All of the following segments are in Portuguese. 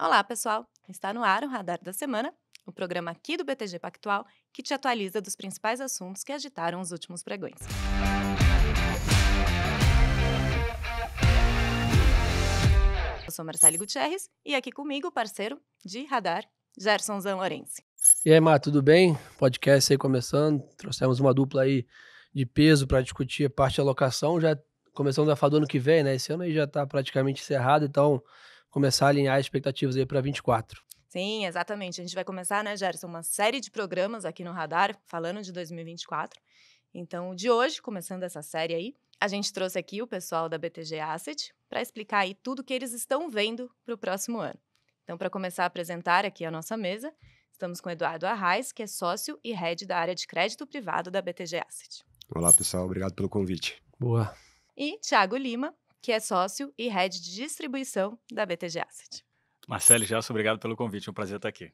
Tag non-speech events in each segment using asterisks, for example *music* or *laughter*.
Olá, pessoal! Está no ar o Radar da Semana, o programa aqui do BTG Pactual que te atualiza dos principais assuntos que agitaram os últimos pregões. Eu sou Marcelo Gutierrez e aqui comigo, parceiro de Radar, Gerson Zanlorense. E aí, Mar, tudo bem? Podcast aí começando. Trouxemos uma dupla aí de peso para discutir a parte de alocação. Já começamos a falar do ano que vem, né? Esse ano aí já está praticamente encerrado, então começar a alinhar as expectativas aí para 24. Sim, exatamente. A gente vai começar, né, Gerson, uma série de programas aqui no Radar falando de 2024. Então, de hoje, começando essa série aí, a gente trouxe aqui o pessoal da BTG Asset para explicar aí tudo o que eles estão vendo para o próximo ano. Então, para começar a apresentar aqui a nossa mesa, estamos com Eduardo Arraes, que é sócio e head da área de crédito privado da BTG Asset. Olá, pessoal. Obrigado pelo convite. Boa. E Thiago Lima, que é sócio e head de distribuição da BTG Asset. Marcelo Gerson, obrigado pelo convite, é um prazer estar aqui.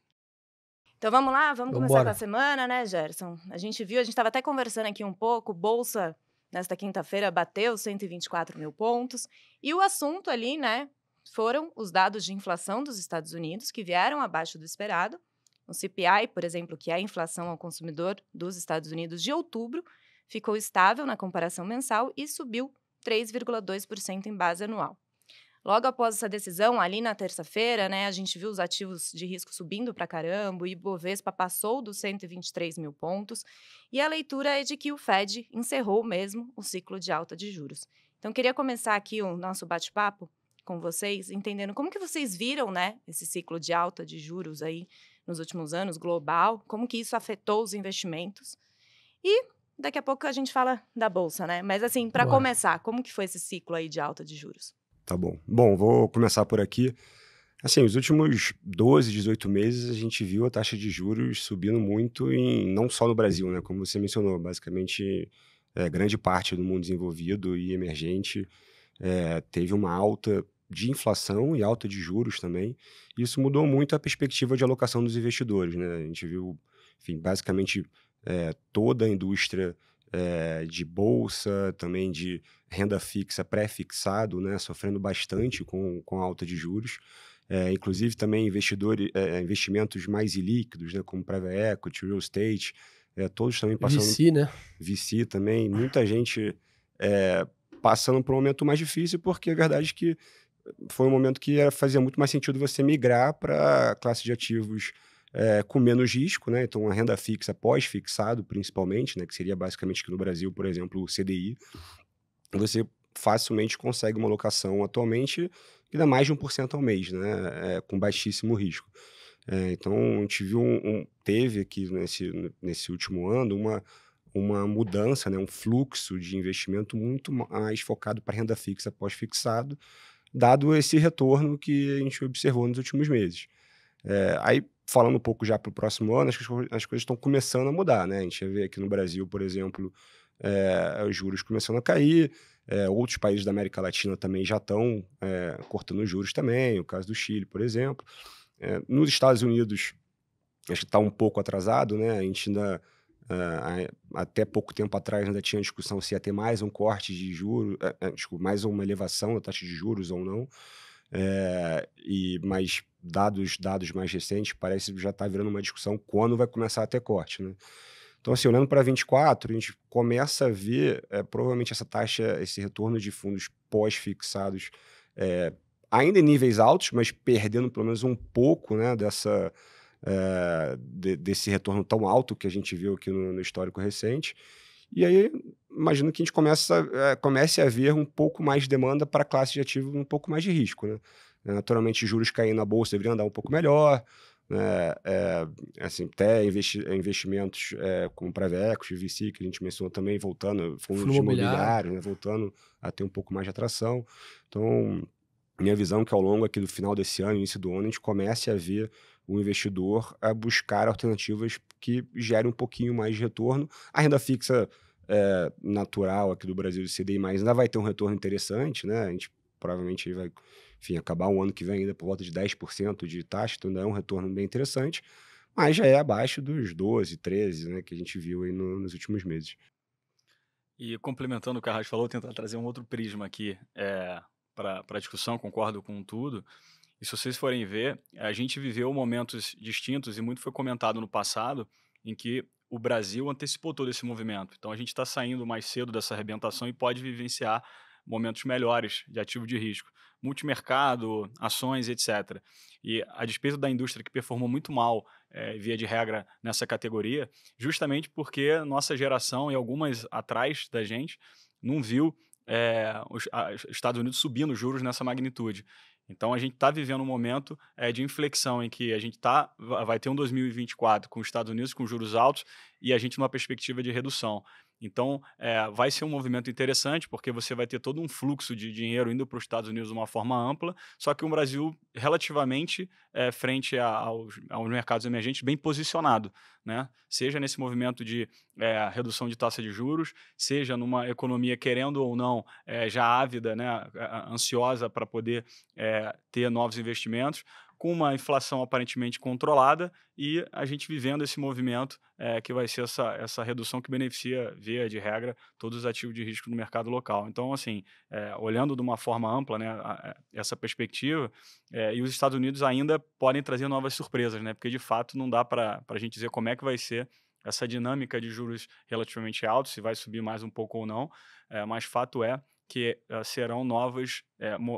Então vamos lá, vamos, começar com a semana, né, Gerson? A gente viu, a gente estava até conversando aqui um pouco, Bolsa nesta quinta-feira bateu 124 mil pontos, e o assunto ali, né, foram os dados de inflação dos Estados Unidos, que vieram abaixo do esperado. O CPI, por exemplo, que é a inflação ao consumidor dos Estados Unidos de outubro, ficou estável na comparação mensal e subiu 3,2% em base anual. Logo após essa decisão, ali na terça-feira, né, a gente viu os ativos de risco subindo para caramba, o Ibovespa passou dos 123 mil pontos, e a leitura é de que o Fed encerrou mesmo o ciclo de alta de juros. Então, queria começar aqui o nosso bate-papo com vocês, entendendo como que vocês viram né, esse ciclo de alta de juros aí nos últimos anos, global, como que isso afetou os investimentos, e Daqui a pouco a gente fala da bolsa, né? Mas assim, para começar, como que foi esse ciclo aí de alta de juros? Tá bom. Bom, vou começar por aqui. Assim, os últimos 12, 18 meses a gente viu a taxa de juros subindo muito em não só no Brasil, né? Como você mencionou, basicamente é, grande parte do mundo desenvolvido e emergente é, teve uma alta de inflação e alta de juros também. Isso mudou muito a perspectiva de alocação dos investidores, né? A gente viu, enfim, basicamente é, toda a indústria é, de bolsa, também de renda fixa pré-fixado, né, sofrendo bastante com, com a alta de juros. É, inclusive também investidores, é, é, investimentos mais ilíquidos, né, como private equity, real estate, é, todos também passando... VC, né? VC também, muita gente passando por um momento mais difícil, porque a verdade é que foi um momento que fazia muito mais sentido você migrar para classe de ativos é, com menos risco, né? Então, a renda fixa pós-fixado, principalmente, né? Que seria basicamente aqui no Brasil, por exemplo, o CDI, você facilmente consegue uma locação atualmente que dá mais de 1% ao mês, né? É, com baixíssimo risco. É, então, a gente viu um, um, teve aqui nesse, nesse último ano uma, uma mudança, né? um fluxo de investimento muito mais focado para renda fixa pós-fixado, dado esse retorno que a gente observou nos últimos meses. É, aí, falando um pouco já para o próximo ano, acho que as coisas estão começando a mudar, né? A gente vê aqui no Brasil, por exemplo, é, os juros começando a cair, é, outros países da América Latina também já estão é, cortando os juros também, o caso do Chile, por exemplo. É, nos Estados Unidos, acho que está um pouco atrasado, né? A gente ainda... É, até pouco tempo atrás ainda tinha discussão se ia ter mais um corte de juros, desculpa, mais uma elevação da taxa de juros ou não. É, e mais dados dados mais recentes parece que já está virando uma discussão quando vai começar a ter corte, né? Então, assim, olhando para 24, a gente começa a ver é, provavelmente essa taxa, esse retorno de fundos pós-fixados é, ainda em níveis altos, mas perdendo pelo menos um pouco né, dessa, é, de, desse retorno tão alto que a gente viu aqui no, no histórico recente. E aí imagino que a gente começa, é, comece a ver um pouco mais de demanda para classe de ativo um pouco mais de risco. Né? Eh, naturalmente, juros caindo na bolsa deveriam andar um pouco melhor. Né? É, assim, até investi investimentos é, como private equity, VC, que a gente mencionou também, voltando, fundos Fluminário. imobiliários, né? voltando a ter um pouco mais de atração. Então, minha visão é que ao longo aqui do final desse ano, início do ano, a gente comece a ver o investidor a buscar alternativas que gerem um pouquinho mais de retorno. A renda fixa é, natural aqui do Brasil de CDI, mas ainda vai ter um retorno interessante, né? A gente provavelmente vai, enfim, acabar o ano que vem ainda por volta de 10% de taxa, então ainda é um retorno bem interessante, mas já é abaixo dos 12, 13, né, que a gente viu aí no, nos últimos meses. E complementando o que a Raj falou, tentar trazer um outro prisma aqui é, eh, para a discussão, concordo com tudo. E se vocês forem ver, a gente viveu momentos distintos e muito foi comentado no passado em que o Brasil antecipou todo esse movimento. Então a gente está saindo mais cedo dessa arrebentação e pode vivenciar momentos melhores de ativo de risco, multimercado, ações, etc. E a despeito da indústria que performou muito mal, é, via de regra, nessa categoria, justamente porque nossa geração e algumas atrás da gente não viu é, os a, Estados Unidos subindo juros nessa magnitude. Então a gente está vivendo um momento é, de inflexão em que a gente tá, vai ter um 2024 com os Estados Unidos com juros altos e a gente numa perspectiva de redução. Então, é, vai ser um movimento interessante, porque você vai ter todo um fluxo de dinheiro indo para os Estados Unidos de uma forma ampla, só que o Brasil, relativamente, é, frente a, aos, aos, mercados emergentes, bem posicionado, né? seja nesse movimento de é, redução de taxa de juros, seja numa economia, querendo ou não, já ávida, né? ansiosa para poder ter novos investimentos, com uma inflação aparentemente controlada e a gente vivendo esse movimento é, que vai ser essa, essa redução que beneficia, via de regra, todos os ativos de risco no mercado local. Então, assim, é, olhando de uma forma ampla né, a, a, essa perspectiva, é, e os Estados Unidos ainda podem trazer novas surpresas, né, porque de fato não dá para a gente dizer como é que vai ser essa dinâmica de juros relativamente altos, se vai subir mais um pouco ou não, mas fato é que serão novos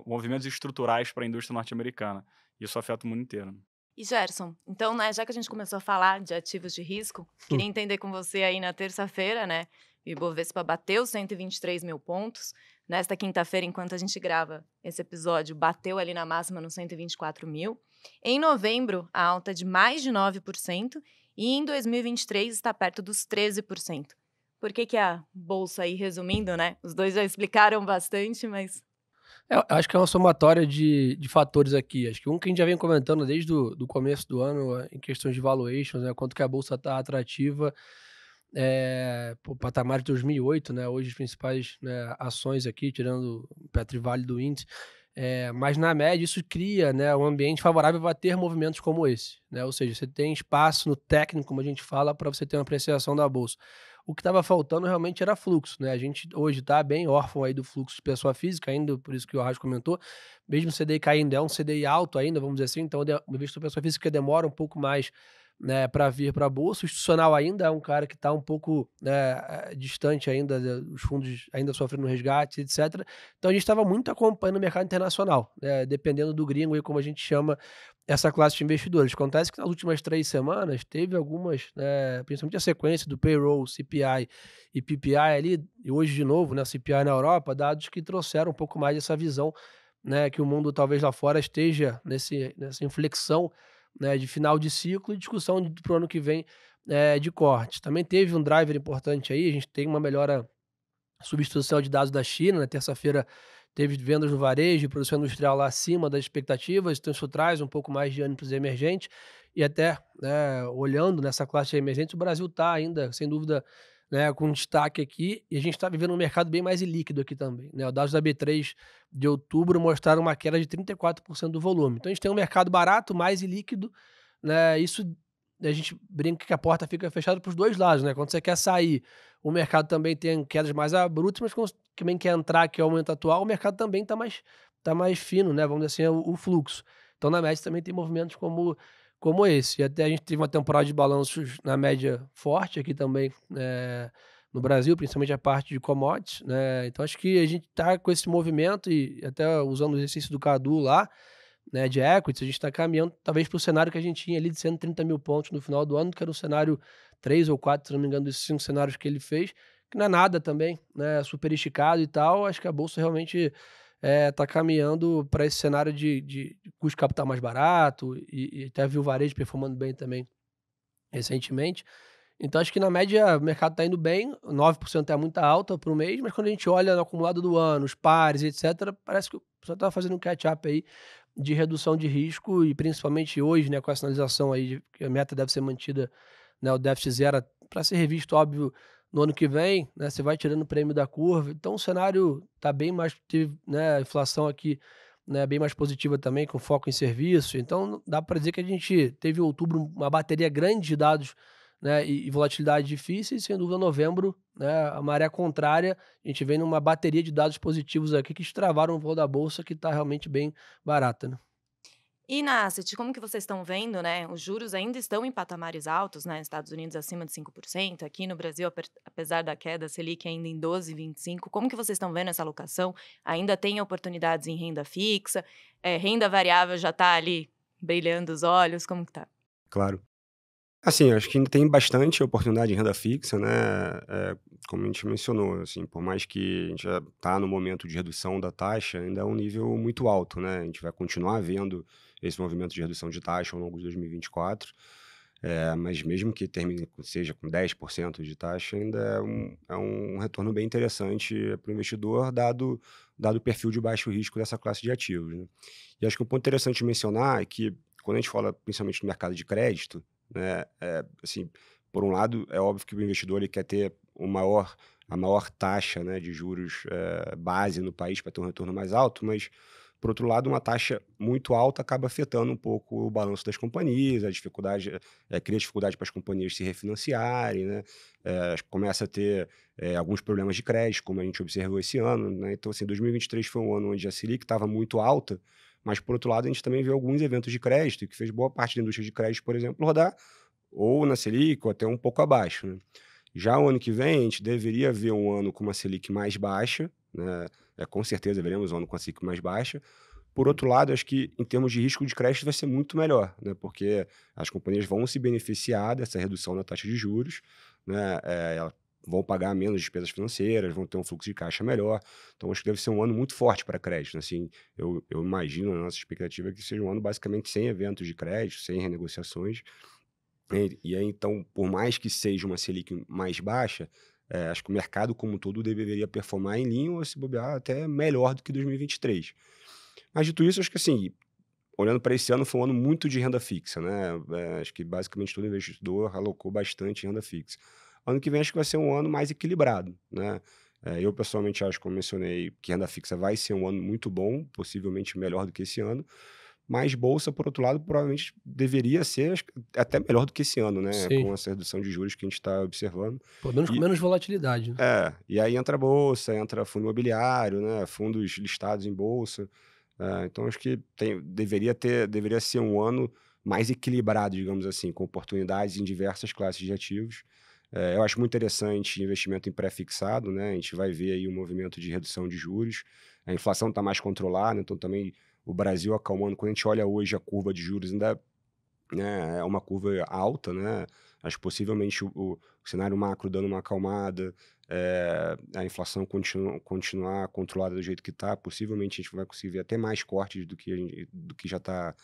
movimentos estruturais para a indústria norte-americana. Isso afeta o mundo inteiro. E Gerson, então, né, já que a gente começou a falar de ativos de risco, queria hum. entender com você aí na terça-feira, né? O Ibovespa bateu 123 mil pontos. Nesta quinta-feira, enquanto a gente grava esse episódio, bateu ali na máxima nos 124 mil. Em novembro, a alta é de mais de 9%. E em 2023 está perto dos 13%. Por que, que a bolsa aí, resumindo, né? Os dois já explicaram bastante, mas é, eu acho que é uma somatória de, de fatores aqui. Acho que um que a gente já vem comentando desde o do começo do ano é, em questões de valuations, né? quanto que a bolsa está atrativa, é, o patamar de 2008, né? hoje as principais né, ações aqui, tirando o Petrivale do índice, é, mas na média isso cria né, um ambiente favorável para ter movimentos como esse. Né? Ou seja, você tem espaço no técnico, como a gente fala, para você ter uma apreciação da bolsa o que estava faltando realmente era fluxo, né? A gente hoje está bem órfão aí do fluxo de pessoa física, ainda por isso que o Arras comentou, mesmo o CDI caindo, é um CDI alto ainda, vamos dizer assim, então o investimento pessoa física demora um pouco mais né, para vir para a bolsa. O institucional ainda é um cara que está um pouco né, eh, distante ainda, os fundos ainda sofrendo resgate, etc. Então a gente estava muito acompanhando o mercado internacional, né, dependendo do gringo e como a gente chama essa classe de investidores. Acontece que nas últimas três semanas teve algumas, né, principalmente a sequência do payroll, CPI e PPI ali, e hoje de novo, né, CPI na Europa, dados que trouxeram um pouco mais essa visão né, que o mundo talvez lá fora esteja nesse, nessa inflexão né, de final de ciclo e discussão para o ano que vem é, de corte. Também teve um driver importante aí, a gente tem uma melhora substancial de dados da China, na né, terça-feira teve vendas no varejo, produção industrial lá acima das expectativas, então isso traz um pouco mais de ânimo para os emergentes, e até né, olhando nessa classe emergente o Brasil está ainda, sem dúvida, né, com destaque aqui, e a gente está vivendo um mercado bem mais ilíquido aqui também. Né? Os dados da B3 de outubro mostraram uma queda de 34% do volume. Então a gente tem um mercado barato, mais ilíquido, né? Isso a gente brinca que a porta fica fechada para os dois lados, né? Quando você quer sair, o mercado também tem quedas mais abruptas, mas quando também quer entrar, que é o momento atual, o mercado também está mais, tá mais fino, né? Vamos dizer assim, é o, o fluxo. Então, na média, também tem movimentos como como esse. E até a gente teve uma temporada de balanços na média forte aqui também é, no Brasil, principalmente a parte de commodities. Né? Então acho que a gente está com esse movimento e até usando o exercício do Cadu lá, né, de equities, a gente está caminhando talvez para o cenário que a gente tinha ali de 130 mil pontos no final do ano, que era um cenário 3 ou 4, se não me engano, desses cinco cenários que ele fez, que não é nada também, né, super esticado e tal. Acho que a Bolsa realmente está é, caminhando para esse cenário de, de, custo capital mais barato e, e até viu o varejo performando bem também recentemente. Então acho que na média o mercado está indo bem, 9% é muita alta para o mês, mas quando a gente olha no acumulado do ano, os pares, etc., parece que o pessoal está fazendo um catch-up aí de redução de risco e principalmente hoje, né, com a sinalização aí de que a meta deve ser mantida, né, o déficit zero para ser revisto, óbvio, no ano que vem, né, você vai tirando o prêmio da curva. Então o cenário está bem mais. Teve, né, a inflação aqui né, bem mais positiva também, com foco em serviço. Então dá para dizer que a gente teve em outubro uma bateria grande de dados né, e, e volatilidade difícil, e sem dúvida novembro, né, a maré contrária, a gente vem numa bateria de dados positivos aqui que extravaram o voo da bolsa, que está realmente bem barata. Né? E na asset, como que vocês estão vendo, né? Os juros ainda estão em patamares altos, né? Estados Unidos acima de 5%, aqui no Brasil, apesar da queda Selic ainda em 12,25%. Como que vocês estão vendo essa alocação? Ainda tem oportunidades em renda fixa? É, renda variável já está ali brilhando os olhos? Como que tá? Claro. Assim, acho que ainda tem bastante oportunidade em renda fixa, né? É, como a gente mencionou, assim, por mais que a gente já está no momento de redução da taxa, ainda é um nível muito alto, né? A gente vai continuar vendo esse movimento de redução de taxa ao longo de 2024. É, mas mesmo que termine, seja com 10% de taxa, ainda é um, é um retorno bem interessante para o investidor, dado, dado o perfil de baixo risco dessa classe de ativos. Né? E acho que um ponto interessante de mencionar é que, quando a gente fala principalmente no mercado de crédito, né, é, assim, por um lado, é óbvio que o investidor ele quer ter o maior, a maior taxa né, de juros é, base no país para ter um retorno mais alto, mas por outro lado, uma taxa muito alta acaba afetando um pouco o balanço das companhias, a dificuldade, é, cria dificuldade para as companhias se refinanciarem, né? É, começa a ter é, alguns problemas de crédito, como a gente observou esse ano. Né? Então, assim, 2023 foi um ano onde a Selic estava muito alta, mas, por outro lado, a gente também vê alguns eventos de crédito, que fez boa parte da indústria de crédito, por exemplo, rodar ou na Selic ou até um pouco abaixo. Né? Já o ano que vem, a gente deveria ver um ano com uma Selic mais baixa, né? É, com certeza veremos um ano com a SIC mais baixa. Por outro lado, acho que em termos de risco de crédito vai ser muito melhor, né? porque as companhias vão se beneficiar dessa redução na taxa de juros, né? É, elas vão pagar menos despesas financeiras, vão ter um fluxo de caixa melhor. Então, acho que deve ser um ano muito forte para crédito. Né, assim, eu, eu imagino, a né, nossa expectativa é que seja um ano basicamente sem eventos de crédito, sem renegociações. E, e aí, então, por mais que seja uma Selic mais baixa, é, acho que o mercado como um todo deveria performar em linha ou se bobear até melhor do que 2023. Mas dito isso, acho que assim, olhando para esse ano, foi um ano muito de renda fixa, né? É, acho que basicamente todo investidor alocou bastante em renda fixa. Ano que vem acho que vai ser um ano mais equilibrado, né? É, eu pessoalmente acho, como mencionei, que renda fixa vai ser um ano muito bom, possivelmente melhor do que esse ano. Mas bolsa, por outro lado, provavelmente deveria ser até melhor do que esse ano, né? Sim. Com essa redução de juros que a gente está observando. Pelo menos e, com menos volatilidade. Né? É, e aí entra bolsa, entra fundo imobiliário, né? Fundos listados em bolsa. É, então acho que tem, deveria ter, deveria ser um ano mais equilibrado, digamos assim, com oportunidades em diversas classes de ativos. É, eu acho muito interessante investimento em pré-fixado, né? A gente vai ver aí o um movimento de redução de juros. A inflação está mais controlada, então também o Brasil acalmando. Quando a gente olha hoje a curva de juros, ainda né, é uma curva alta, né? Acho que possivelmente o, o cenário macro dando uma acalmada, é, a inflação continu, continuar controlada do jeito que está, possivelmente a gente vai conseguir até mais cortes do que, gente, do que já está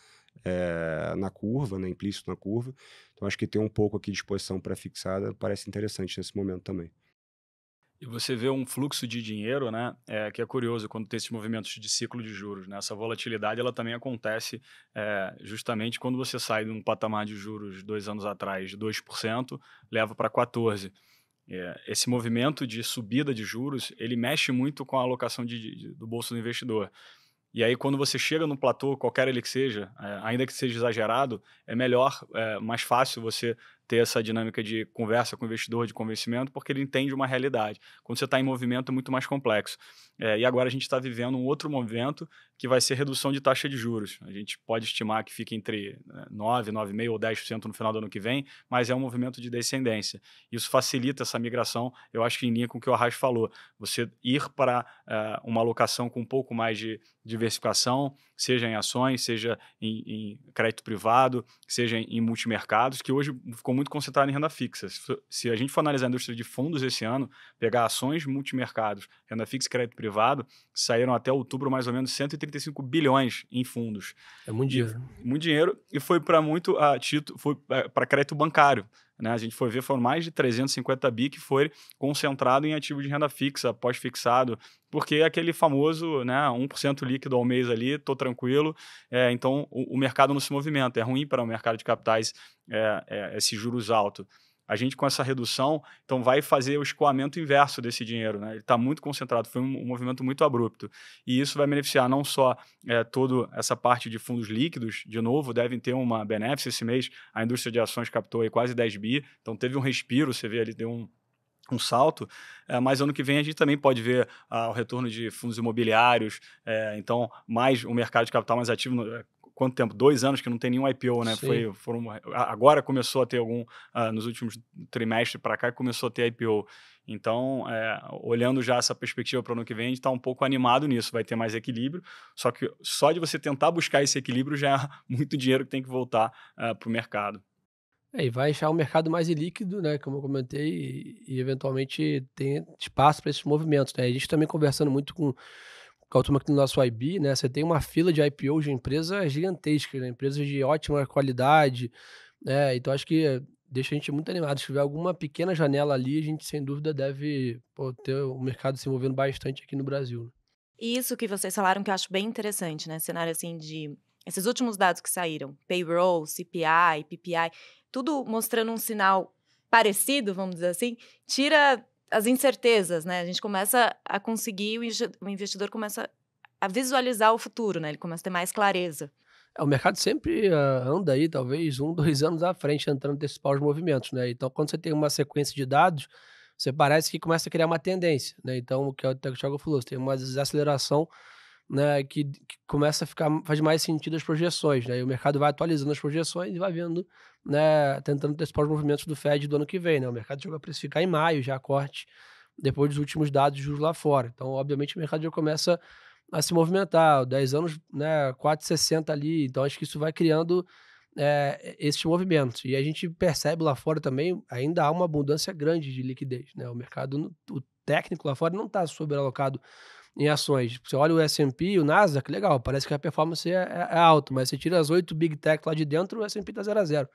é, eh, na curva, né, implícito na curva. Então acho que ter um pouco aqui de exposição para fixada parece interessante nesse momento também. E você vê um fluxo de dinheiro, né, é, que é curioso quando tem esses movimentos de ciclo de juros. Né? Essa volatilidade ela também acontece é, justamente quando você sai de um patamar de juros dois anos atrás de 2%, leva para 14%. É, esse movimento de subida de juros, ele mexe muito com a alocação de, de, do bolso do investidor. E aí, quando você chega no platô, qualquer ele que seja, é, ainda que seja exagerado, é melhor, é mais fácil você ter essa dinâmica de conversa com o investidor, de convencimento, porque ele entende uma realidade. Quando você está em movimento, é muito mais complexo. É, e agora a gente está vivendo um outro momento que vai ser redução de taxa de juros. A gente pode estimar que fique entre 9, né, 9,5% ou 10% no final do ano que vem, mas é um movimento de descendência. Isso facilita essa migração, eu acho que em linha com o que o Arras falou. Você ir para uh, é, uma alocação com um pouco mais de diversificação, seja em ações, seja em, em crédito privado, seja em, em multimercados, que hoje ficou muito concentrado em renda fixa. Se, se a gente for analisar a indústria de fundos esse ano, pegar ações, multimercados, renda fixa e crédito privado, privado, saíram até outubro mais ou menos 135 bilhões em fundos. É muito dinheiro. E, né? muito dinheiro e foi para muito a ah, título, foi é, para crédito bancário. Né? A gente foi ver, foram mais de 350 bi que foi concentrado em ativo de renda fixa, pós-fixado, porque é aquele famoso né, 1% líquido ao mês ali, tô tranquilo, é, então o, o, mercado não se movimenta. É ruim para o mercado de capitais é, é, esses juros altos. A gente, com essa redução, então vai fazer o escoamento inverso desse dinheiro. Né? Ele está muito concentrado, foi um, um, movimento muito abrupto. E isso vai beneficiar não só é, toda essa parte de fundos líquidos, de novo, devem ter uma benéfica esse mês. A indústria de ações captou aí quase 10 bi, então teve um respiro, você vê ali, deu um, um salto, é, mas ano que vem a gente também pode ver ah, o retorno de fundos imobiliários, é, então mais o mercado de capital mais ativo, é, quanto tempo? Dois anos que não tem nenhum IPO, né? Foi, foram, agora começou a ter algum, uh, nos últimos trimestres para cá, começou a ter IPO. Então, é, olhando já essa perspectiva para o ano que vem, a gente está um pouco animado nisso, vai ter mais equilíbrio. Só que só de você tentar buscar esse equilíbrio já é *laughs* muito dinheiro que tem que voltar uh, ah, para o mercado. É, e vai deixar o mercado mais líquido, né? Como eu comentei, e, e eventualmente tem espaço para esses movimentos. Né? A gente tá também conversando muito com turma aqui no nosso IB, né? Você tem uma fila de IPO de empresas gigantescas, né? empresas de ótima qualidade, né? Então acho que deixa a gente muito animado. Se tiver alguma pequena janela ali, a gente sem dúvida deve pô, ter o mercado se envolvendo bastante aqui no Brasil. Né. Isso que vocês falaram que eu acho bem interessante, né? Cenário assim de esses últimos dados que saíram, payroll, CPI, PPI, tudo mostrando um sinal parecido, vamos dizer assim, tira as incertezas, né? A gente começa a conseguir, o investidor começa a visualizar o futuro, né? Ele começa a ter mais clareza. É, o mercado sempre uh, anda aí, talvez, um, dois anos à frente, entrando desses os movimentos, né? Então, quando você tem uma sequência de dados, você parece que começa a criar uma tendência, né? Então, é o que o Thiago falou, você tem uma desaceleração né, que, que, começa a ficar, faz mais sentido as projeções, né? E o mercado vai atualizando as projeções e vai vendo né, tentando antecipar os movimentos do Fed do ano que vem. Né? O mercado chegou a precificar em maio já corte, depois dos últimos dados de juros lá fora. Então, obviamente, o mercado já começa a se movimentar. 10 anos, né, 4,60 ali. Então, acho que isso vai criando é, esses movimentos. E a gente percebe lá fora também, ainda há uma abundância grande de liquidez. Né? O mercado, o técnico lá fora não está sobrealocado. alocado em ações. Tipo, você olha o S&P, o Nasdaq, legal, parece que a performance é, é, é, alta, mas você tira as oito Big Tech lá de dentro, o S&P está zero a zero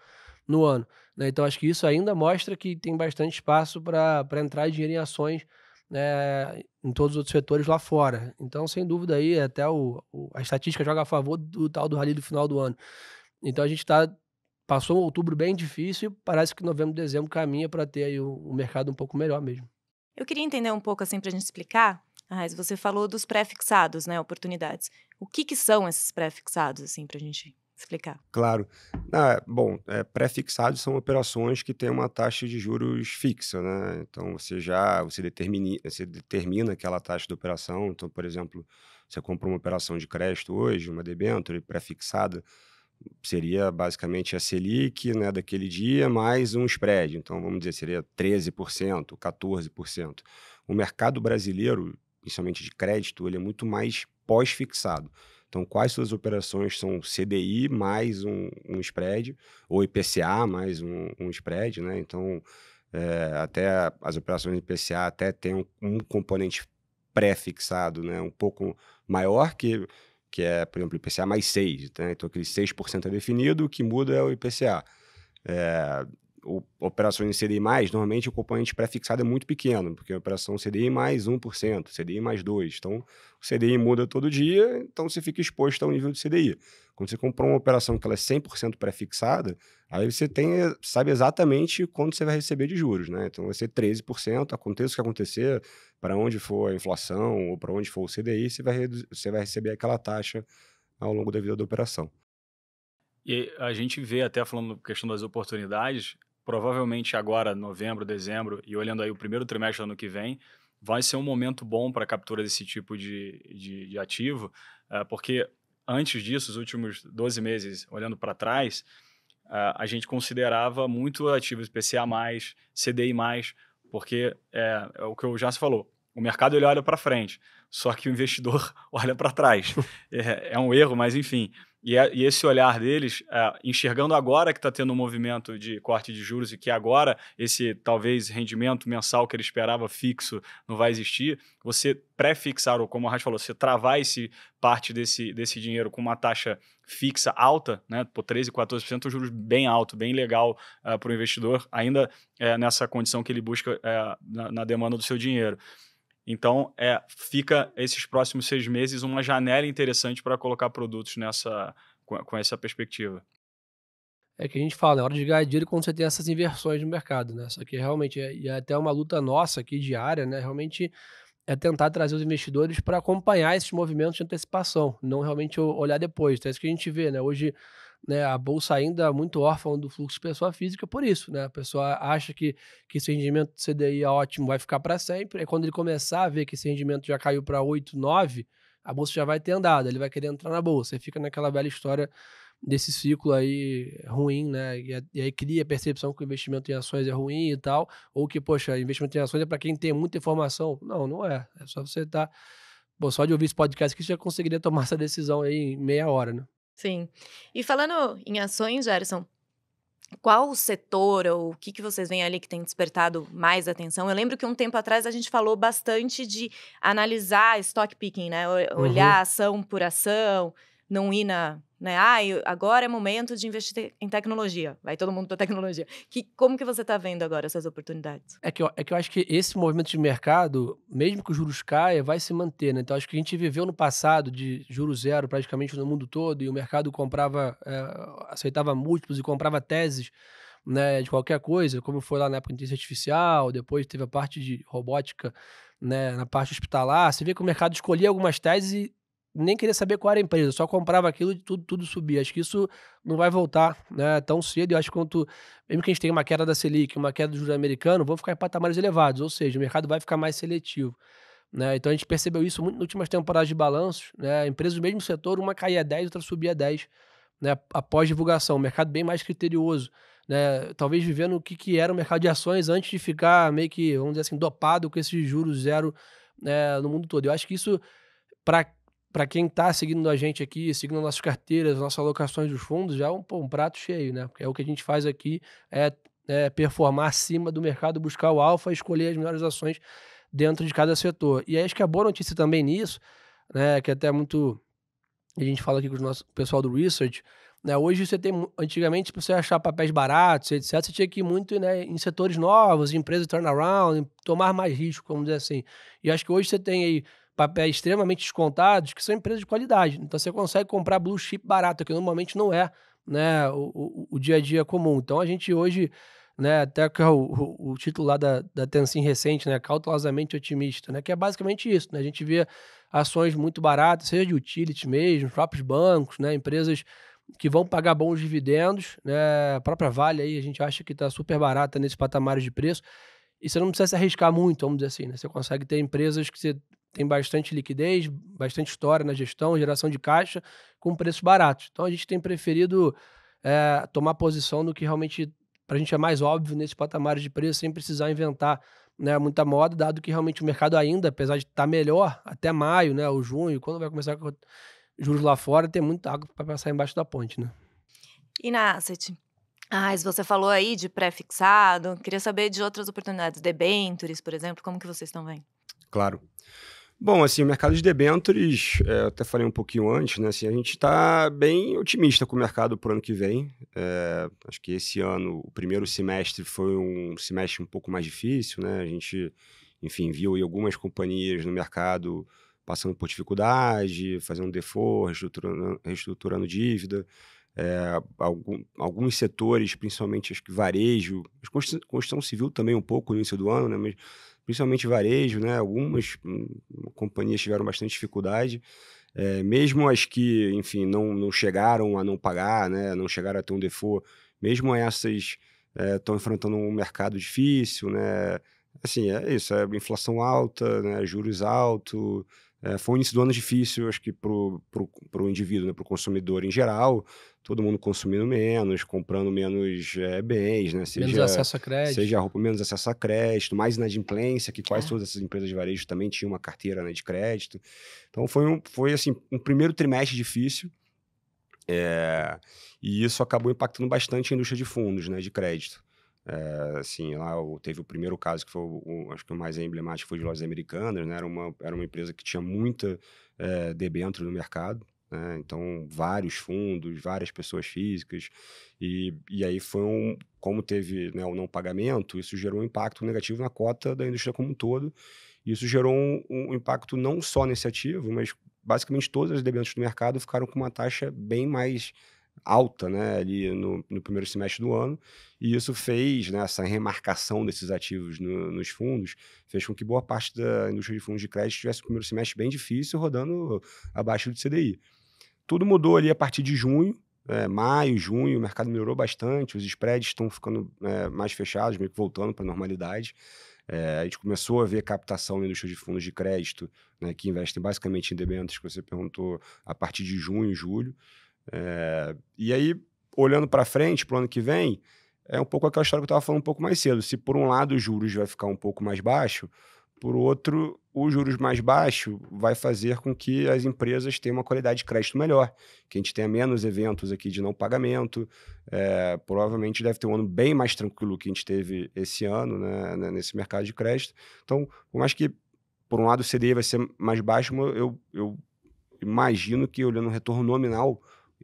no ano. Né? Então, acho que isso ainda mostra que tem bastante espaço para entrar dinheiro em ações né, em todos os outros setores lá fora. Então, sem dúvida aí, até o, o a estatística joga a favor do tal do rally do final do ano. Então, a gente está passou um outubro bem difícil e parece que novembro, dezembro caminha para ter aí o, o mercado um pouco melhor mesmo. Eu queria entender um pouco, assim, para a gente explicar. Ah, você falou dos prefixados, né? Oportunidades. O que, que são esses prefixados, assim, para a gente explicar? Claro. Ah, bom, é, prefixados são operações que têm uma taxa de juros fixa, né? Então você já você determina, você determina aquela taxa de operação. Então, por exemplo, você compra uma operação de crédito hoje, uma debênture prefixada, fixada seria basicamente a Selic né, daquele dia mais um spread. Então, vamos dizer, seria 13%, 14%. O mercado brasileiro, principalmente de crédito, ele é muito mais pós-fixado. Então, quais suas operações são CDI mais um, um spread, ou IPCA mais um, um spread, né? Então, é, até as operações IPCA até tem um, um componente pré-fixado, né? Um pouco maior que que é, por exemplo, IPCA mais 6. Né? Então, aquele 6% é definido, o que muda é o IPCA. É, operações em CDI+, normalmente o componente pré-fixado é muito pequeno, porque a operação CDI mais 1%, CDI mais 2%. Então, o CDI muda todo dia, então você fica exposto ao nível de CDI. Quando você comprou uma operação que ela é 100% pré-fixada, aí você tem, sabe exatamente quanto você vai receber de juros, né? Então, vai ser 13%, aconteça o que acontecer, para onde for a inflação ou para onde for o CDI, você vai, você vai receber aquela taxa ao longo da vida da operação. E a gente vê, até falando questão das oportunidades, provavelmente agora, novembro, dezembro, e olhando aí o primeiro trimestre do ano que vem, vai ser um momento bom para a captura desse tipo de, de, de ativo, uh, porque antes disso, os últimos 12 meses, olhando para trás, uh, a gente considerava muito ativos PCA+, CDI+, porque é, é o que eu já se falou, o mercado ele olha para frente, só que o investidor *laughs* olha para trás. *laughs* é, é um erro, mas enfim... E, é, e esse olhar deles, é, enxergando agora que está tendo um movimento de corte de juros e que agora esse talvez rendimento mensal que ele esperava fixo não vai existir, você pré-fixar, ou como o Raj falou, você travar esse, parte desse, desse dinheiro com uma taxa fixa alta, né, por 13%, 14%, juros bem alto, bem legal uh, é, para o investidor, ainda nessa condição que ele busca na, na demanda do seu dinheiro. Então, é, fica esses próximos seis meses uma janela interessante para colocar produtos nessa com, com, essa perspectiva. É que a gente fala, né, é hora de ganhar dinheiro quando você tem essas inversões no mercado, né? Só que realmente, é, é até uma luta nossa aqui diária, né? Realmente é tentar trazer os investidores para acompanhar esses movimentos de antecipação, não realmente olhar depois. Então, é isso que a gente vê, né? Hoje né, a bolsa ainda é muito órfã do fluxo de pessoa física por isso, né? A pessoa acha que, que esse rendimento do CDI é ótimo, vai ficar para sempre. É quando ele começar a ver que esse rendimento já caiu para 8, 9, a bolsa já vai ter andado, ele vai querer entrar na bolsa. E fica naquela velha história desse ciclo aí ruim, né? E, é, e, aí cria a percepção que o investimento em ações é ruim e tal, ou que, poxa, investimento em ações é para quem tem muita informação. Não, não é. É só você estar. Tá... Bom, só de ouvir esse podcast que você já conseguiria tomar essa decisão aí em meia hora, né? Sim. E falando em ações, Gerson, qual o setor ou o que, que vocês veem ali que tem despertado mais atenção? Eu lembro que um tempo atrás a gente falou bastante de analisar stock picking, né? Olhar uhum. ação por ação, não ir na né? Ah, agora é momento de investir em tecnologia. Vai todo mundo para tecnologia. Que, como que você está vendo agora essas oportunidades? É que, eu, é que eu acho que esse movimento de mercado, mesmo que os juros caia, vai se manter, né? Então, acho que a gente viveu no passado de juros zero praticamente no mundo todo e o mercado comprava, é, aceitava múltiplos e comprava teses né, de qualquer coisa, como foi lá na época de inteligência artificial, depois teve a parte de robótica, né, na parte hospitalar. Você vê que o mercado escolhia algumas teses e nem queria saber qual era a empresa, só comprava aquilo e tudo, tudo subia. Acho que isso não vai voltar né, tão cedo. Eu acho que quanto, mesmo que a gente tenha uma queda da Selic, uma queda do juro americano, vão ficar em patamares elevados, ou seja, o mercado vai ficar mais seletivo. Né? Então a gente percebeu isso muito nas últimas temporadas de balanços. Né? Empresas do mesmo setor, uma caía 10, outra subia 10 né? após divulgação. o mercado bem mais criterioso. Né? Talvez vivendo o que, que era o mercado de ações antes de ficar meio que, vamos dizer assim, dopado com esses juros zero né, no mundo todo. Eu acho que isso, para para quem está seguindo a gente aqui, seguindo nossas carteiras, nossas alocações dos fundos, já é um, pô, um prato cheio, né? Porque é o que a gente faz aqui, é, é performar acima do mercado, buscar o alfa, escolher as melhores ações dentro de cada setor. E acho que a é boa notícia também nisso, né, que é até muito a gente fala aqui com o nosso pessoal do research, né, hoje você tem, antigamente, para você achar papéis baratos, etc., você tinha que ir muito né, em setores novos, em empresas turnaround, em tomar mais risco, vamos dizer assim. E acho que hoje você tem aí papéis extremamente descontados, que são empresas de qualidade. Então você consegue comprar blue chip barato, que normalmente não é né, o, o, o dia a dia comum. Então a gente hoje, né, até que é o, o, título lá da, da Tensin recente, né, cautelosamente otimista, né, que é basicamente isso. Né, a gente vê ações muito baratas, seja de utility mesmo, próprios bancos, né, empresas que vão pagar bons dividendos, né, a própria Vale aí a gente acha que está super barata nesse patamar de preço e você não precisa se arriscar muito, vamos dizer assim, né? Você consegue ter empresas que você tem bastante liquidez, bastante história na gestão, geração de caixa, com preços baratos. Então a gente tem preferido é, tomar posição no que realmente para a gente é mais óbvio nesse patamar de preço, sem precisar inventar né, muita moda, dado que realmente o mercado ainda, apesar de estar tá melhor até maio, né, ou junho, quando vai começar com juros lá fora, tem muita água para passar embaixo da ponte, né? E na asset? Ah, você falou aí de pré-fixado, queria saber de outras oportunidades, debentures, por exemplo, como que vocês estão vendo? Claro. Bom, assim, o mercado de debêntures, é, até falei um pouquinho antes, né? Assim, a gente está bem otimista com o mercado para o ano que vem. É, acho que esse ano, o primeiro semestre foi um semestre um pouco mais difícil, né? A gente, enfim, viu algumas companhias no mercado passando por dificuldade, fazendo default, reestruturando, reestruturando dívida. É, algum, alguns setores, principalmente acho que varejo, construção civil também um pouco no início do ano, né? Mas, principalmente varejo, né? Algumas hum, companhias tiveram bastante dificuldade. É, mesmo as que, enfim, não, não chegaram a não pagar, né? Não chegaram a ter um default, mesmo essas eh, estão é, enfrentando um mercado difícil, né? Assim, é isso, é inflação alta, né? juros altos. É, foi um início do ano difícil, acho que para o indivíduo, né, para o consumidor em geral, todo mundo consumindo menos, comprando menos é, bens, né? Seja, menos acesso a crédito. Seja roupa, menos acesso a crédito, mais inadimplência, que quase é. todas essas empresas de varejo também tinham uma carteira né, de crédito. Então foi, um, foi assim, um primeiro trimestre difícil. É, e isso acabou impactando bastante a indústria de fundos, né, de crédito. É, assim, lá teve o primeiro caso que foi, o, acho que o mais emblemático foi de lojas americanas, né? Era uma, era uma empresa que tinha muita é, eh, debênture no mercado, né? Então, vários fundos, várias pessoas físicas. E, e aí foi um... Como teve né, o não pagamento, isso gerou um impacto negativo na cota da indústria como um todo. isso gerou um, um impacto não só nesse ativo, mas basicamente todas as debêntures do mercado ficaram com uma taxa bem mais alta né, ali no, no, primeiro semestre do ano, e isso fez, né, essa remarcação desses ativos no, nos fundos, fez com que boa parte da indústria de fundos de crédito tivesse o primeiro semestre bem difícil, rodando abaixo do CDI. Tudo mudou ali a partir de junho, é, maio, junho, o mercado melhorou bastante, os spreads estão ficando é, mais fechados, meio que voltando para a normalidade. É, a gente começou a ver captação na indústria de fundos de crédito, né, que investem basicamente em debêntures, que você perguntou, a partir de junho, julho. É, e aí, olhando para frente, para o ano que vem, é um pouco aquela história que eu estava falando um pouco mais cedo. Se por um lado os juros vai ficar um pouco mais baixo, por outro, os juros mais baixo vai fazer com que as empresas tenham uma qualidade de crédito melhor, que a gente tenha menos eventos aqui de não pagamento. É, provavelmente deve ter um ano bem mais tranquilo que a gente teve esse ano né, né nesse mercado de crédito. Então, por mais que, por um lado, o CDI vai ser mais baixo, eu, eu imagino que, olhando o retorno nominal,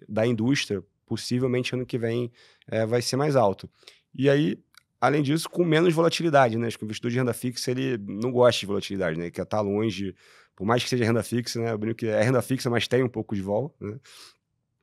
da indústria, possivelmente ano que vem é, vai ser mais alto. E aí, além disso, com menos volatilidade, né? Acho que o investidor de renda fixa, ele não gosta de volatilidade, né? Ele quer estar longe, por mais que seja renda fixa, né? Eu brinco que é renda fixa, mas tem um pouco de vol, né?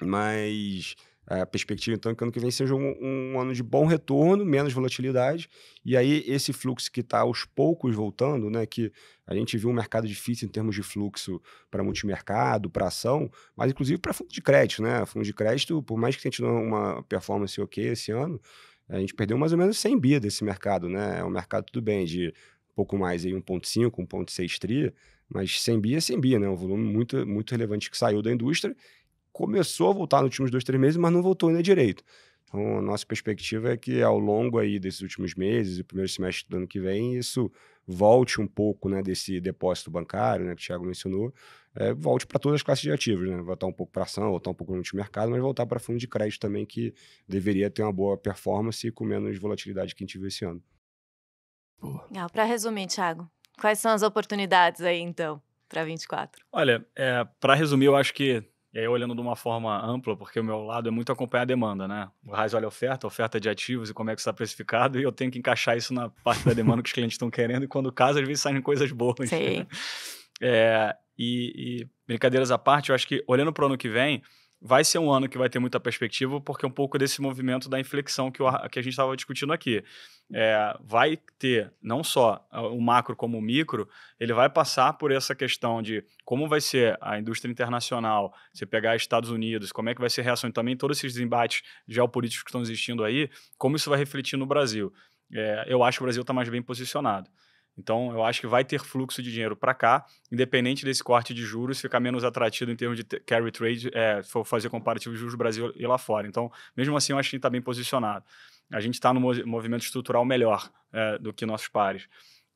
Mas a perspectiva, então, é que ano que vem seja um, um, ano de bom retorno, menos volatilidade, e aí esse fluxo que está aos poucos voltando, né, que a gente viu um mercado difícil em termos de fluxo para multimercado, para ação, mas inclusive para fundo de crédito, né? Fundo de crédito, por mais que tenha tido uma performance ok esse ano, a gente perdeu mais ou menos 100 bi desse mercado, né? É um mercado, tudo bem, de pouco mais aí, 1.5, 1.6 tri, mas 100 bi é 100 bi, né? É um volume muito, muito relevante que saiu da indústria começou a voltar nos últimos dois, três meses, mas não voltou ainda direito. Então, nossa perspectiva é que ao longo aí desses últimos meses e primeiro semestre do ano que vem, isso volte um pouco né, desse depósito bancário né, que o Thiago mencionou, é, volte para todas as classes de ativos, né? voltar um pouco para ação, voltar um pouco no mercado, mas voltar para fundo de crédito também, que deveria ter uma boa performance e com menos volatilidade que a gente viu esse ano. Ah, para resumir, Thiago, quais são as oportunidades aí então para 24? Olha, é, para resumir, eu acho que e aí, olhando de uma forma ampla, porque o meu lado é muito acompanhar a demanda, né? O Raiz olha a oferta, a oferta de ativos e como é que está precificado, e eu tenho que encaixar isso na parte da demanda que os clientes estão querendo, e quando casa, às vezes saem coisas boas. Sim. Né? É, e, e brincadeiras à parte, eu acho que olhando para o ano que vem, vai ser um ano que vai ter muita perspectiva, porque é um pouco desse movimento da inflexão que, o, que a gente estava discutindo aqui. É, vai ter não só o macro como o micro, ele vai passar por essa questão de como vai ser a indústria internacional, você pegar Estados Unidos, como é que vai ser a reação e também todos esses embates geopolíticos que estão existindo aí, como isso vai refletir no Brasil. É, eu acho que o Brasil está mais bem posicionado. Então, eu acho que vai ter fluxo de dinheiro para cá, independente desse corte de juros ficar menos atrativo em termos de carry trade, é, se for fazer comparativo de juros Brasil e lá fora. Então, mesmo assim, eu acho que está bem posicionado. A gente está no movimento estrutural melhor é, do que nossos pares.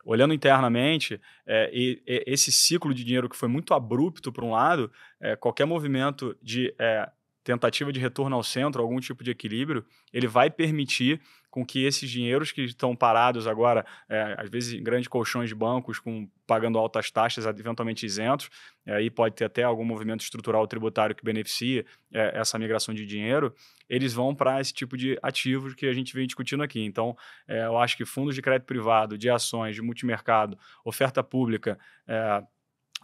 Olhando internamente, é, e, e, esse ciclo de dinheiro que foi muito abrupto por um lado, é, qualquer movimento de é, tentativa de retorno ao centro, algum tipo de equilíbrio, ele vai permitir com que esses dinheiros que estão parados agora, é, às vezes em grandes colchões de bancos, com pagando altas taxas, eventualmente isentos, é, aí pode ter até algum movimento estrutural tributário que beneficie é, essa migração de dinheiro, eles vão para esse tipo de ativos que a gente vem discutindo aqui. Então, é, eu acho que fundos de crédito privado, de ações, de multimercado, oferta pública, é,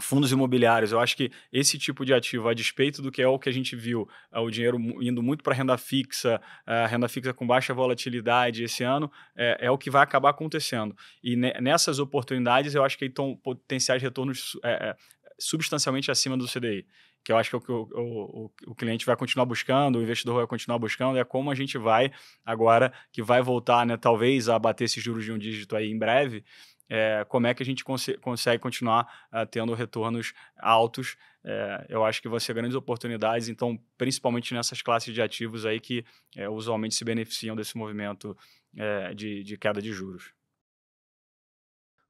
fundos imobiliários. Eu acho que esse tipo de ativo, a despeito do que é o que a gente viu, é o dinheiro indo muito para renda fixa, é, renda fixa com baixa volatilidade esse ano, é, é, o que vai acabar acontecendo. E nessas oportunidades, eu acho que estão potenciais retornos é, é, substancialmente acima do CDI que eu acho que é o que o, o, o, cliente vai continuar buscando, o investidor vai continuar buscando, é como a gente vai agora, que vai voltar, né, talvez, a bater esses juros de um dígito aí em breve, é, como é que a gente cons consegue continuar uh, tendo retornos altos. É, eu acho que vão ser grandes oportunidades, então, principalmente nessas classes de ativos aí que é, usualmente se beneficiam desse movimento é, de, de, queda de juros.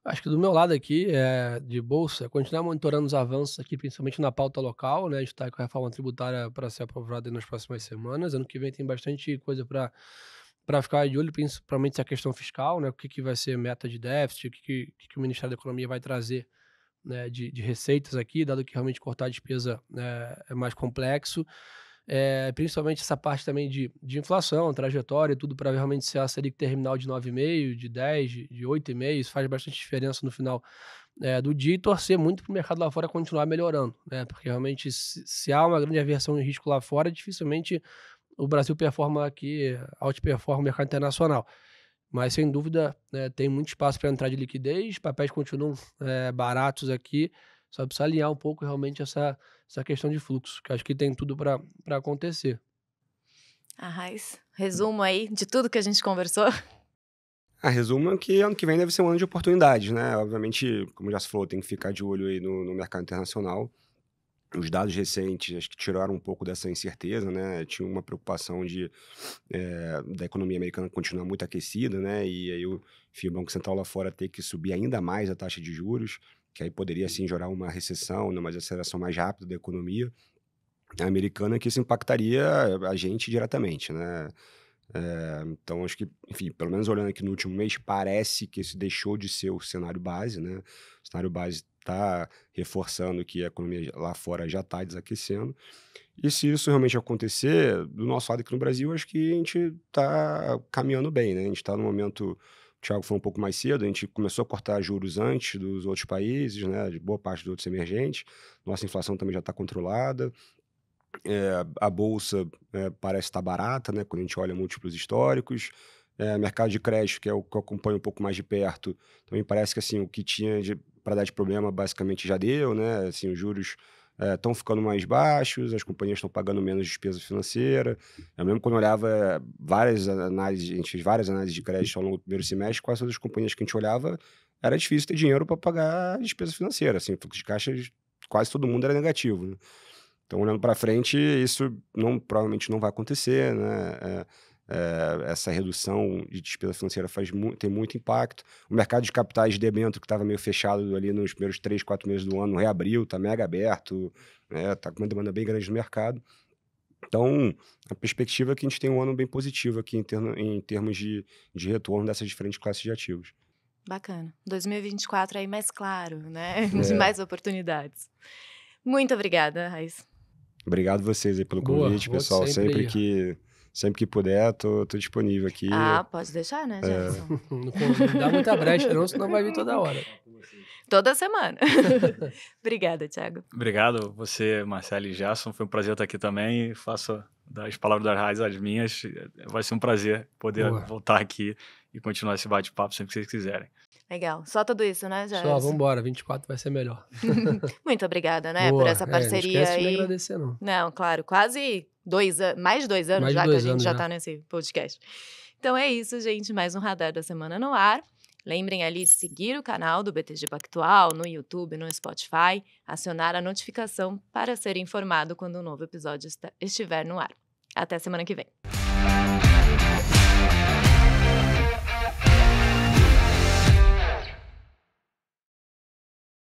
Acho que do meu lado aqui, é, de bolsa, é continuar monitorando os avanços aqui, principalmente na pauta local, né? A gente está com a reforma tributária para ser aprovada nas próximas semanas. Ano que vem tem bastante coisa para para ficar de olho, principalmente se a é questão fiscal, né? O que, que vai ser meta de déficit, o que, que, que o Ministério da Economia vai trazer né, de, de, receitas aqui, dado que realmente cortar a despesa né, é mais complexo. É, principalmente essa parte também de, de inflação, trajetória, tudo para realmente ser a Selic terminal de 9,5, de 10, de, 8,5, isso faz bastante diferença no final é, do dia e torcer muito para o mercado lá fora continuar melhorando, né? Porque realmente, se, se há uma grande aversão em risco lá fora, dificilmente o Brasil performa aqui, outperforma o mercado internacional. Mas, sem dúvida, né, tem muito espaço para entrar de liquidez, papéis continuam é, baratos aqui, só precisa alinhar um pouco realmente essa, essa questão de fluxo, que acho que tem tudo para acontecer. Arraiz, resumo aí de tudo que a gente conversou? A *laughs* ah, resumo é que ano que vem deve ser um ano de oportunidades, né? Obviamente, como já se falou, tem que ficar de olho aí no, no mercado internacional os dados recentes acho que tiraram um pouco dessa incerteza, né? Tinha uma preocupação de é, da economia americana continuar muito aquecida, né? E aí o, enfim, o Banco Central lá fora ter que subir ainda mais a taxa de juros, que aí poderia assim gerar uma recessão, né? uma aceleração mais rápida da economia americana, que isso impactaria a gente diretamente, né? É, então, acho que, enfim, pelo menos olhando aqui no último mês, parece que esse deixou de ser o cenário base, né? O cenário base está reforçando que a economia lá fora já está desaquecendo. E se isso realmente acontecer, do nosso lado aqui no Brasil, acho que a gente está caminhando bem, né? A gente está no momento. O Thiago foi um pouco mais cedo, a gente começou a cortar juros antes dos outros países, né? De boa parte dos outros emergentes. Nossa inflação também já está controlada. É, a bolsa é, parece estar barata, né? Quando a gente olha múltiplos históricos, é, mercado de crédito, que é o que eu acompanho um pouco mais de perto, também parece que assim o que tinha para dar de problema basicamente já deu, né? Assim, os juros estão eh, é, ficando mais baixos, as companhias estão pagando menos despesa financeira. Eu mesmo quando olhava várias análises, a gente fez várias análises de crédito ao longo do primeiro semestre, quase todas as companhias que a gente olhava era difícil ter dinheiro para pagar a despesa financeira, assim, fluxo de caixa quase todo mundo era negativo. Né? Então, olhando para frente, isso não, provavelmente não vai acontecer, né? É, é, essa redução de despesa financeira faz mu tem muito impacto. O mercado de capitais de debênture, que estava meio fechado ali nos primeiros três, quatro meses do ano, reabriu, está mega aberto, está né? Tá com uma demanda bem grande no mercado. Então, a perspectiva é que a gente tem um ano bem positivo aqui em, termo, em termos de, de retorno dessas diferentes classes de ativos. Bacana. 2024 aí mais claro, né? *laughs* É. Mais oportunidades. Muito obrigada, Raiz. Obrigado vocês aí pelo boa, convite, pessoal. Sempre, sempre que sempre que puder, tô, tô disponível aqui. Ah, pode deixar, né, É. *laughs* dá muita brecha, não, senão vai vir toda hora. Toda semana. *laughs* Obrigada, Thiago. Obrigado, você, Marcelo e Jason. Foi um prazer estar aqui também. Faço das palavras das raiz às minhas. Vai ser um prazer poder Boa. voltar aqui e continuar esse bate-papo sempre que vocês quiserem. Legal. Só tudo isso, né, Jair? Só, vamos embora. 24 vai ser melhor. *laughs* Muito obrigada, né, Boa. por essa parceria. É, não esquece e... agradecer, não. Não, claro. Quase dois, mais de dois anos mais já dois que a gente já, já tá nesse podcast. Então é isso, gente. Mais um Radar da Semana no ar. Lembrem ali de seguir o canal do BTG Pactual no YouTube, no Spotify, acionar a notificação para ser informado quando um novo episódio estiver no ar. Até semana que vem.